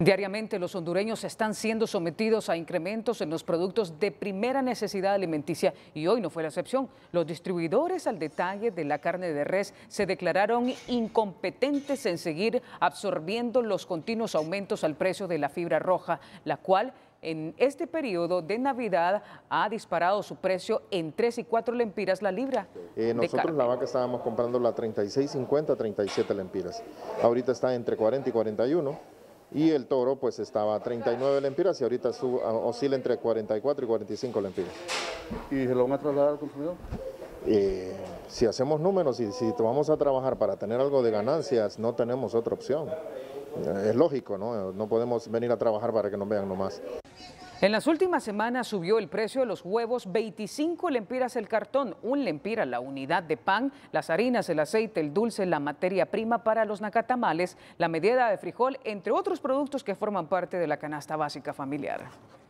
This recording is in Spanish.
Diariamente los hondureños están siendo sometidos a incrementos en los productos de primera necesidad alimenticia y hoy no fue la excepción. Los distribuidores al detalle de la carne de res se declararon incompetentes en seguir absorbiendo los continuos aumentos al precio de la fibra roja, la cual en este periodo de Navidad ha disparado su precio en 3 y 4 lempiras la libra. Eh, nosotros la vaca estábamos comprando la 36, 50, 37 lempiras. Ahorita está entre 40 y 41 y el toro pues estaba a 39 lempiras y ahorita oscila entre 44 y 45 lempiras. ¿Y se lo van a trasladar al consumidor? Eh, si hacemos números y si vamos a trabajar para tener algo de ganancias, no tenemos otra opción. Eh, es lógico, ¿no? No podemos venir a trabajar para que nos vean nomás. En las últimas semanas subió el precio de los huevos 25 lempiras el cartón, un lempira la unidad de pan, las harinas, el aceite, el dulce, la materia prima para los nacatamales, la medida de frijol, entre otros productos que forman parte de la canasta básica familiar.